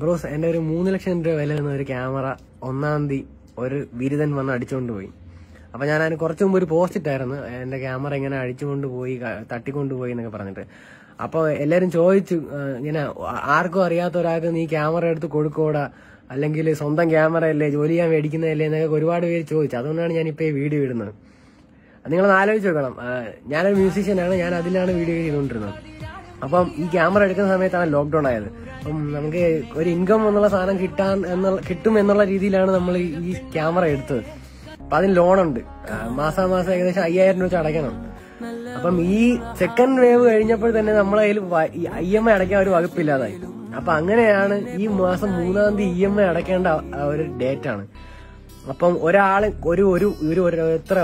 bros എൻ്റെ ഒരു മൂന്ന് ലക്ഷം രൂപ വില വരുന്ന ഒരു ക്യാമറ ഒന്നാം തീയതി ഒരു ബിരുദൻ വന്ന് അടിച്ചുകൊണ്ട് പോയി അപ്പം ഞാൻ അതിന് കുറച്ച് മുമ്പ് ഒരു പോസ്റ്റ് ഇട്ടായിരുന്നു എൻ്റെ ക്യാമറ ഇങ്ങനെ അടിച്ചുകൊണ്ട് പോയി തട്ടിക്കൊണ്ട് പോയി എന്നൊക്കെ പറഞ്ഞിട്ട് അപ്പോൾ എല്ലാവരും ചോദിച്ചു ഇങ്ങനെ ആർക്കും അറിയാത്ത ഒരാൾക്ക് നീ ക്യാമറ എടുത്ത് കൊടുക്കോടാ അല്ലെങ്കിൽ സ്വന്തം ക്യാമറ അല്ലേ ജോലി ചെയ്യാൻ മേടിക്കുന്നതല്ലേ എന്നൊക്കെ ഒരുപാട് പേര് ചോദിച്ചു അതുകൊണ്ടാണ് ഞാൻ ഇപ്പോൾ ഈ വീഡിയോ ഇടുന്നത് നിങ്ങളൊന്ന് ആലോചിച്ച് നോക്കണം ഞാനൊരു മ്യൂസീഷ്യനാണ് ഞാൻ അതിലാണ് വീഡിയോ ചെയ്തുകൊണ്ടിരുന്നത് അപ്പം ഈ ക്യാമറ എടുക്കുന്ന സമയത്താണ് ലോക്ക്ഡൌൺ ആയത് അപ്പം നമുക്ക് ഒരു ഇൻകം എന്നുള്ള സാധനം കിട്ടാൻ എന്നുള്ള കിട്ടും എന്നുള്ള രീതിയിലാണ് നമ്മൾ ഈ ക്യാമറ എടുത്തത് അപ്പം അതിന് ലോണുണ്ട് മാസം ഏകദേശം അയ്യായിരം രൂപ അടയ്ക്കണം അപ്പം ഈ സെക്കൻഡ് വേവ് കഴിഞ്ഞപ്പോൾ തന്നെ നമ്മളെ കയ്യിൽ ഐ എം ഐ അടയ്ക്കാൻ ഒരു വകുപ്പില്ലാതായി അപ്പൊ അങ്ങനെയാണ് ഈ മാസം മൂന്നാം തീയതി ഇ എം ഐ അടയ്ക്കേണ്ട ഒരു ഡേറ്റ് ആണ് അപ്പം ഒരാൾ ഒരു ഒരു ഒരു എത്ര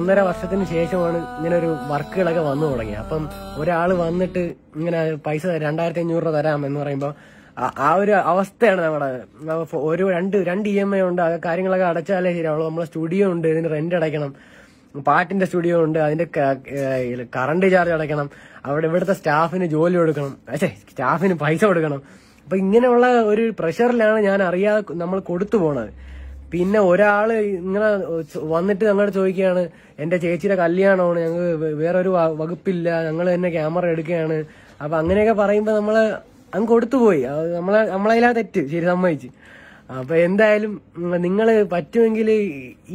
ഒന്നര വർഷത്തിന് ശേഷമാണ് ഇങ്ങനെ ഒരു വർക്കുകളൊക്കെ വന്നു തുടങ്ങിയത് അപ്പം ഒരാൾ വന്നിട്ട് ഇങ്ങനെ പൈസ രണ്ടായിരത്തി അഞ്ഞൂറ് രൂപ തരാം എന്ന് പറയുമ്പോൾ ആ ഒരു അവസ്ഥയാണ് നമ്മുടെ ഒരു രണ്ട് രണ്ട് ഇ എം ഐ ഉണ്ട് ആ കാര്യങ്ങളൊക്കെ അടച്ചാലേ ശരിയാവുള്ളൂ നമ്മളെ സ്റ്റുഡിയോ ഉണ്ട് ഇതിന് റെന്റ് അടയ്ക്കണം പാട്ടിന്റെ സ്റ്റുഡിയോ ഉണ്ട് അതിന്റെ കറണ്ട് ചാർജ് അടയ്ക്കണം അവിടെ ഇവിടുത്തെ സ്റ്റാഫിന് ജോലി കൊടുക്കണം അച്ഛേ സ്റ്റാഫിന് പൈസ കൊടുക്കണം അപ്പൊ ഇങ്ങനെയുള്ള ഒരു പ്രഷറിലാണ് ഞാൻ അറിയാതെ നമ്മൾ കൊടുത്തു പോണത് പിന്നെ ഒരാൾ ഇങ്ങനെ വന്നിട്ട് ഞങ്ങളോട് ചോദിക്കുകയാണ് എന്റെ ചേച്ചിയുടെ കല്യാണമാണ് ഞങ്ങൾ വേറൊരു വകുപ്പില്ല ഞങ്ങൾ തന്നെ ക്യാമറ എടുക്കുകയാണ് അപ്പൊ അങ്ങനെയൊക്കെ പറയുമ്പോൾ നമ്മള് അങ്ങ് കൊടുത്തുപോയി നമ്മളെ നമ്മളതിലാ തെറ്റ് ശരി സമ്മതിച്ച് അപ്പൊ എന്തായാലും നിങ്ങൾ പറ്റുമെങ്കിൽ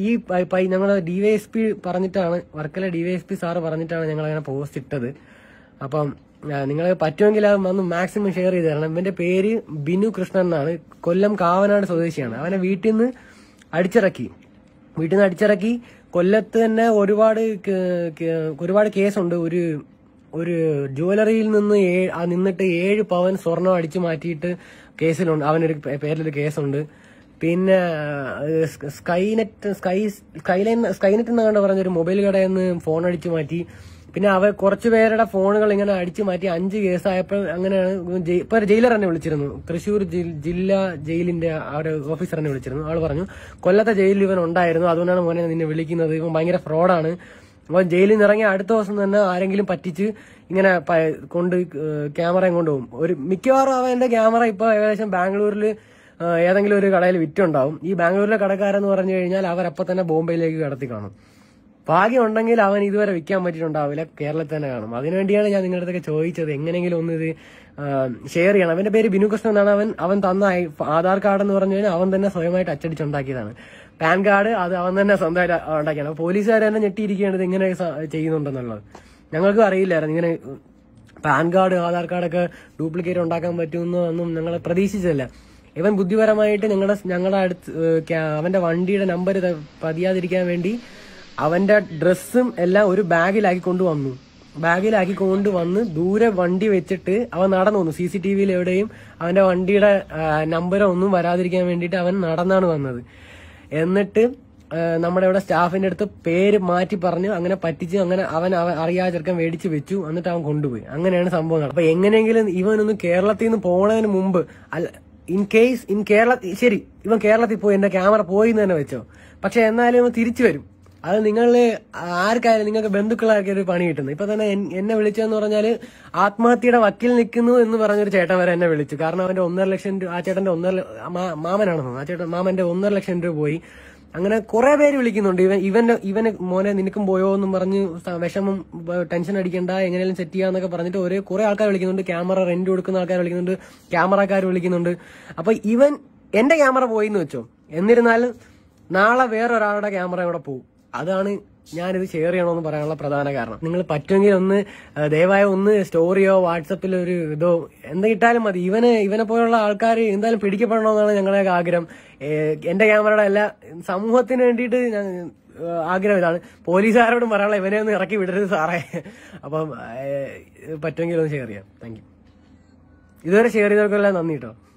ഈ ഞങ്ങൾ ഡിവൈഎസ് പി പറഞ്ഞിട്ടാണ് വർക്കല ഡിവൈഎസ് പി സാറ് പറഞ്ഞിട്ടാണ് ഞങ്ങൾ അങ്ങനെ പോസ്റ്റ് ഇട്ടത് അപ്പം നിങ്ങൾ പറ്റുമെങ്കിൽ അത് ഒന്ന് മാക്സിമം ഷെയർ ചെയ്ത് തരണം ഇവന്റെ പേര് ബിനു കൃഷ്ണൻ എന്നാണ് കൊല്ലം കാവനാട് സ്വദേശിയാണ് അവനെ വീട്ടിൽ നിന്ന് അടിച്ചിറക്കി വീട്ടിൽ നിന്ന് അടിച്ചിറക്കി കൊല്ലത്ത് തന്നെ ഒരുപാട് ഒരുപാട് കേസുണ്ട് ഒരു ഒരു ജുവലറിയിൽ നിന്ന് നിന്നിട്ട് ഏഴ് പവൻ സ്വർണം അടിച്ചു മാറ്റിയിട്ട് കേസിലുണ്ട് അവനൊരു പേരിലൊരു കേസുണ്ട് പിന്നെ സ്കൈനെറ്റ് സ്കൈ സ്കൈലൈൻ സ്കൈനെറ്റ് എന്നാണ് പറഞ്ഞൊരു മൊബൈൽ കടയിൽ നിന്ന് ഫോൺ അടിച്ചു മാറ്റി പിന്നെ അവർ കുറച്ചു പേരുടെ ഫോണുകൾ ഇങ്ങനെ അടിച്ചു മാറ്റി അഞ്ച് കേസായപ്പോൾ അങ്ങനെയാണ് ഇപ്പൊ ജയിലർ തന്നെ വിളിച്ചിരുന്നു തൃശൂർ ജില്ലാ ജയിലിന്റെ അവിടെ ഓഫീസർ തന്നെ വിളിച്ചിരുന്നു ആൾ പറഞ്ഞു കൊല്ലത്തെ ജയിലിൽ ഇവൻ ഉണ്ടായിരുന്നു അതുകൊണ്ടാണ് മോനെ നിന്നെ വിളിക്കുന്നത് ഇവൻ ഭയങ്കര ഫ്രോഡാണ് അവൻ ജയിലിൽ നിന്ന് ഇറങ്ങി അടുത്ത ദിവസം തന്നെ ആരെങ്കിലും പറ്റിച്ച് ഇങ്ങനെ കൊണ്ട് ക്യാമറയും കൊണ്ടുപോകും ഒരു മിക്കവാറും അവന്റെ ക്യാമറ ഇപ്പൊ ഏകദേശം ബാംഗ്ലൂരിൽ ഏതെങ്കിലും ഒരു കടയിൽ വിറ്റുണ്ടാവും ഈ ബാംഗ്ലൂരിലെ കടക്കാരെന്ന് പറഞ്ഞു കഴിഞ്ഞാൽ അവരപ്പം തന്നെ ബോംബെയിലേക്ക് കടത്തി കാണും ഭാഗ്യം ഉണ്ടെങ്കിൽ അവൻ ഇതുവരെ വിൽക്കാൻ പറ്റിയിട്ടുണ്ടാവില്ല കേരളത്തിൽ തന്നെ കാണും അതിനുവേണ്ടിയാണ് ഞാൻ നിങ്ങളുടെ അടുത്തൊക്കെ ചോദിച്ചത് എങ്ങനെയെങ്കിലും ഒന്ന് ഇത് ഷെയർ ചെയ്യണം അവന്റെ പേര് ബിനു കൃഷ്ണൻ എന്നാണ് അവൻ അവൻ തന്ന ആധാർ കാർഡ് എന്ന് പറഞ്ഞു കഴിഞ്ഞാൽ അവൻ തന്നെ സ്വയമായിട്ട് അച്ചടിച്ചുണ്ടാക്കിയതാണ് പാൻ കാർഡ് അത് അവൻ തന്നെ സ്വന്തമായിട്ട് ഉണ്ടാക്കിയാണ് അപ്പോൾ പോലീസുകാർ തന്നെ ഞെട്ടിയിരിക്കുകയാണ് ഇത് ഇങ്ങനെ ചെയ്യുന്നുണ്ടെന്നുള്ളത് ഞങ്ങൾക്കും അറിയില്ലായിരുന്നു ഇങ്ങനെ പാൻ കാർഡ് ആധാർ കാർഡൊക്കെ ഡ്യൂപ്ലിക്കേറ്റ് ഉണ്ടാക്കാൻ പറ്റുമെന്നൊന്നും ഞങ്ങൾ പ്രതീക്ഷിച്ചില്ല ഇവൻ ബുദ്ധിപരമായിട്ട് ഞങ്ങളുടെ ഞങ്ങളുടെ അടുത്ത് അവന്റെ വണ്ടിയുടെ നമ്പർ പതിയാതിരിക്കാൻ വേണ്ടി അവന്റെ ഡ്രസ്സും എല്ലാം ഒരു ബാഗിലാക്കി കൊണ്ടുവന്നു ബാഗിലാക്കി കൊണ്ടുവന്ന് ദൂരെ വണ്ടി വെച്ചിട്ട് അവൻ നടന്നു വന്നു സി സി ടി വിയിൽ എവിടെയും അവന്റെ വണ്ടിയുടെ നമ്പരോ ഒന്നും വരാതിരിക്കാൻ വേണ്ടിയിട്ട് അവൻ നടന്നാണ് വന്നത് എന്നിട്ട് നമ്മുടെ ഇവിടെ സ്റ്റാഫിന്റെ അടുത്ത് പേര് മാറ്റി പറഞ്ഞു അങ്ങനെ പറ്റിച്ച് അങ്ങനെ അവൻ അറിയാ ചെറുക്കൻ മേടിച്ച് വെച്ചു എന്നിട്ട് അവൻ കൊണ്ടുപോയി അങ്ങനെയാണ് സംഭവം അപ്പൊ എങ്ങനെയെങ്കിലും ഇവനൊന്ന് കേരളത്തിൽ നിന്ന് പോണതിന് മുമ്പ് ഇൻ കേസ് ഇൻ കേരള ശരി ഇവൻ കേരളത്തിൽ പോയി എന്റെ ക്യാമറ പോയി എന്ന് തന്നെ വെച്ചോ പക്ഷെ എന്നാലും ഇവൻ തിരിച്ചു വരും അത് നിങ്ങൾ ആർക്കായാലും നിങ്ങൾക്ക് ബന്ധുക്കളാർക്കും ഒരു പണി കിട്ടുന്നു ഇപ്പൊ തന്നെ എന്നെ വിളിച്ചതെന്ന് പറഞ്ഞാൽ ആത്മഹത്യയുടെ വക്കിൽ നിൽക്കുന്നു എന്ന് പറഞ്ഞൊരു ചേട്ടൻ വരെ എന്നെ വിളിച്ചു കാരണം അവന്റെ ഒന്നര ലക്ഷം രൂപ ആ ചേട്ടന്റെ ഒന്നര മാമനാണെന്ന് ആ ചേട്ടൻ മാമന്റെ ഒന്നര ലക്ഷം രൂപ പോയി അങ്ങനെ കുറെ പേര് വിളിക്കുന്നുണ്ട് ഇവൻ ഇവന്റെ ഇവന് മോനെ നിനക്കും പോയോ എന്നും പറഞ്ഞ് വിഷമം ടെൻഷൻ അടിക്കണ്ട എങ്ങനെയാലും സെറ്റ് ചെയ്യാന്നൊക്കെ പറഞ്ഞിട്ട് ഒരേ കുറെ ആൾക്കാർ വിളിക്കുന്നുണ്ട് ക്യാമറ റെന്റ് കൊടുക്കുന്ന ആൾക്കാർ വിളിക്കുന്നുണ്ട് ക്യാമറക്കാർ വിളിക്കുന്നുണ്ട് അപ്പൊ ഇവൻ എന്റെ ക്യാമറ പോയി എന്ന് വെച്ചോ എന്നിരുന്നാലും നാളെ വേറൊരാളുടെ ക്യാമറ ഇവിടെ പോകും അതാണ് ഞാനിത് ഷെയർ ചെയ്യണമെന്ന് പറയാനുള്ള പ്രധാന കാരണം നിങ്ങൾ പറ്റുമെങ്കിൽ ഒന്ന് ദയവായി ഒന്ന് സ്റ്റോറിയോ വാട്സപ്പിൽ ഒരു ഇതോ എന്ത് കിട്ടാലും മതി ഇവനെ ഇവനെ പോലുള്ള ആൾക്കാർ എന്തായാലും പിടിക്കപ്പെടണമെന്നാണ് ഞങ്ങളുടെ ആഗ്രഹം എൻ്റെ ക്യാമറയുടെ അല്ല സമൂഹത്തിന് വേണ്ടിയിട്ട് ഞാൻ ആഗ്രഹം ഇതാണ് പോലീസുകാരോടും പറയാനുള്ള ഇവനെ ഒന്ന് ഇറക്കി വിടരുത് സാറേ അപ്പം പറ്റുമെങ്കിൽ ഒന്ന് ഷെയർ ചെയ്യാം താങ്ക് യു ഇതുവരെ ഷെയർ ചെയ്തവർക്കെല്ലാം നന്ദി കേട്ടോ